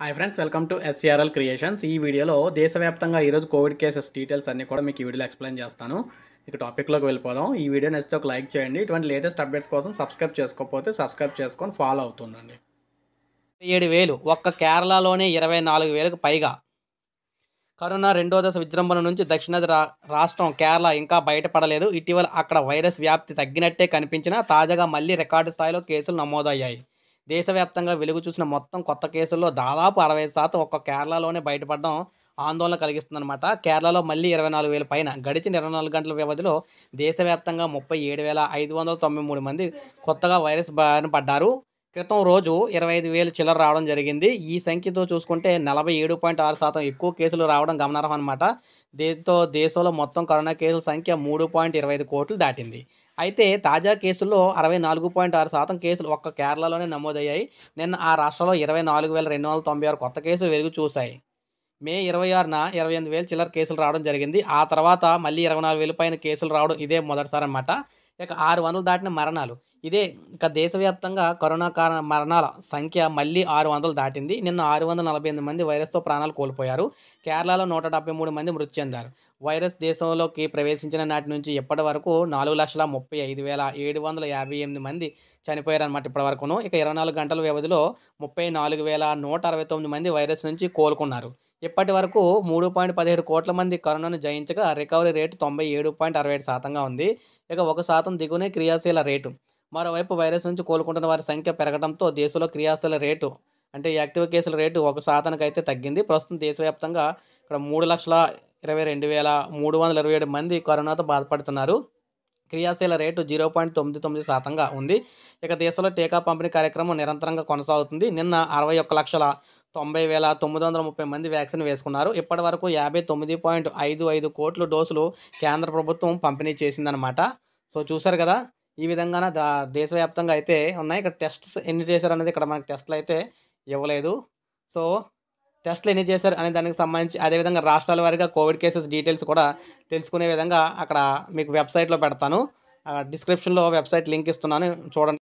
hi friends welcome to SCRL creations ఈ వీడియోలో దేశవ్యాప్తంగా ఈరోజు కోవిడ్ కేసెస్ డీటెయిల్స్ అన్ని కూడా మీకు ఈ వీడియోలో ఎక్స్ప్లెయిన్ చేస్తాను ఇక టాపిక్లోకి వెళ్ళిపోదాం ఈ వీడియో నచ్చితే ఒక లైక్ చేయండి ఇటువంటి లేటెస్ట్ అప్డేట్స్ కోసం సబ్స్క్రైబ్ చేసుకోకపోతే సబ్స్క్రైబ్ చేసుకొని ఫాలో అవుతుండండి ఏడు వేలు ఒక్క కేరళలోనే ఇరవై నాలుగు వేలకు పైగా కరోనా రెండో దశ విజృంభణ నుంచి దక్షిణాది రా రాష్ట్రం కేరళ ఇంకా బయటపడలేదు ఇటీవల అక్కడ వైరస్ వ్యాప్తి తగ్గినట్టే కనిపించినా తాజాగా మళ్ళీ రికార్డు స్థాయిలో కేసులు నమోదయ్యాయి దేశవ్యాప్తంగా వెలుగు చూసిన మొత్తం కొత్త కేసుల్లో దాదాపు అరవై శాతం ఒక్క కేరళలోనే బయటపడడం ఆందోళన కలిగిస్తుందన్నమాట కేరళలో మళ్ళీ ఇరవై నాలుగు వేల పైన గడిచిన ఇరవై నాలుగు గంటల వ్యవధిలో దేశవ్యాప్తంగా ముప్పై ఏడు వేల ఐదు వందల తొంభై మూడు మంది కొత్తగా వైరస్ బారిన పడ్డారు క్రితం రోజు ఇరవై ఐదు వేలు చిల్లర రావడం జరిగింది ఈ సంఖ్యతో చూసుకుంటే నలభై ఏడు పాయింట్ ఆరు శాతం ఎక్కువ కేసులు రావడం గమనార్హం అనమాట దీంతో దేశంలో మొత్తం కరోనా కేసుల సంఖ్య మూడు పాయింట్ ఇరవై ఐదు కోట్లు దాటింది అయితే తాజా కేసుల్లో అరవై నాలుగు పాయింట్ ఆరు శాతం కేసులు ఒక్క కేరళలోనే నమోదయ్యాయి నిన్న ఆ రాష్ట్రంలో ఇరవై నాలుగు వేల రెండు వందల తొంభై ఆరు కొత్త కేసులు వెలుగు చూశాయి మే ఇరవై ఆరున ఇరవై ఎనిమిది వేలు చిల్లర కేసులు రావడం జరిగింది ఆ తర్వాత మళ్ళీ ఇరవై నాలుగు వేల పైన కేసులు రావడం ఇదే మొదటిసారి అన్నమాట ఇక ఆరు వందలు దాటిన మరణాలు ఇదే ఇక దేశవ్యాప్తంగా కరోనా కారణ మరణాల సంఖ్య మళ్ళీ ఆరు వందలు దాటింది నిన్న ఆరు వందల నలభై ఎనిమిది మంది వైరస్తో ప్రాణాలు కోల్పోయారు కేరళలో నూట డెబ్బై మూడు మంది మృతి చెందారు వైరస్ దేశంలోకి ప్రవేశించిన నాటి నుంచి ఇప్పటి వరకు నాలుగు లక్షల ముప్పై ఐదు వేల ఏడు వందల యాభై ఎనిమిది మంది చనిపోయారన్నమాట ఇప్పటి వరకును ఇక ఇరవై నాలుగు గంటల వ్యవధిలో ముప్పై నాలుగు వేల నూట అరవై తొమ్మిది మంది వైరస్ నుంచి కోలుకున్నారు ఇప్పటి వరకు మూడు పాయింట్ పదిహేడు కోట్ల మంది కరోనాను జయించగా రికవరీ రేటు తొంభై ఏడు పాయింట్ అరవై ఏడు శాతంగా ఉంది ఇక ఒక శాతం దిగునే క్రియాశీల రేటు మరోవైపు వైరస్ నుంచి కోలుకుంటున్న వారి సంఖ్య పెరగడంతో దేశంలో క్రియాశీల రేటు అంటే యాక్టివ్ కేసుల రేటు ఒక శాతానికి అయితే తగ్గింది ప్రస్తుతం దేశవ్యాప్తంగా ఇక్కడ మూడు లక్షల ఇరవై రెండు వేల మూడు వందల ఇరవై ఏడు మంది కరోనాతో బాధపడుతున్నారు క్రియాశీల రేటు జీరో పాయింట్ తొమ్మిది తొమ్మిది శాతంగా ఉంది ఇక దేశంలో టీకా పంపిణీ కార్యక్రమం నిరంతరంగా కొనసాగుతుంది నిన్న అరవై ఒక్క లక్షల తొంభై వేల తొమ్మిది వందల ముప్పై మంది వ్యాక్సిన్ వేసుకున్నారు ఇప్పటి వరకు యాభై తొమ్మిది పాయింట్ ఐదు ఐదు కోట్ల డోసులు కేంద్ర ప్రభుత్వం పంపిణీ చేసిందనమాట సో చూసారు కదా ఈ విధంగాన దా దేశవ్యాప్తంగా అయితే ఉన్నాయి ఇక్కడ టెస్ట్స్ ఎన్ని చేశారు అనేది ఇక్కడ మనకి టెస్ట్లు అయితే ఇవ్వలేదు సో టెస్ట్లు ఎన్ని చేశారు అనే దానికి సంబంధించి అదేవిధంగా రాష్ట్రాల వారిగా కోవిడ్ కేసెస్ డీటెయిల్స్ కూడా తెలుసుకునే విధంగా అక్కడ మీకు వెబ్సైట్లో పెడతాను డిస్క్రిప్షన్లో వెబ్సైట్ లింక్ ఇస్తున్నాను చూడండి